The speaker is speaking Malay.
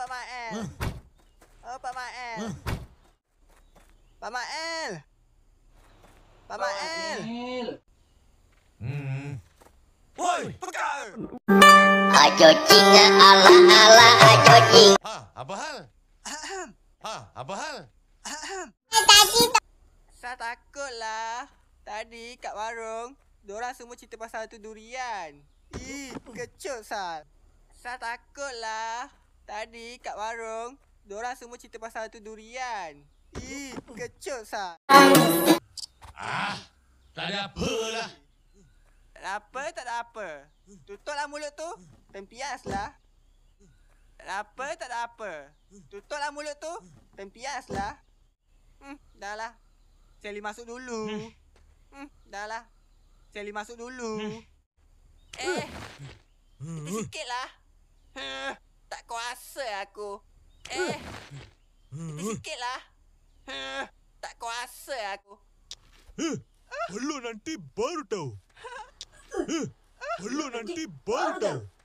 Pak Mael. Oh, Pak Mael. Pak Mael. Pak Mael. Hmm. Woi, pegang. Ajo cinga ala ala ajo cing. Ha, apa hal? ha, apa hal? Tadi Saya lah. Tadi kat warung, diorang semua cerita pasal tu durian. Ih, kecut sah. Saya takut lah. Tadi kat warung, diorang semua cerita pasal tu durian. Ih, kecut sah. Ah, tak ada apa lah. Tak ada apa, tak ada apa. Tutuplah mulut tu, tempias lah. Tak ada apa, tak ada apa. Tutuplah mulut tu, tempias lah. Hmm, dah lah. Celi masuk dulu. Hmm, dah lah. Celi masuk dulu. Hmm. Eh, kita sikit lah. Hmm aku. Eh, sikit lah, eh. tak kuasa aku. Eh, belum nanti baru tahu. Eh, belum nanti baru tahu.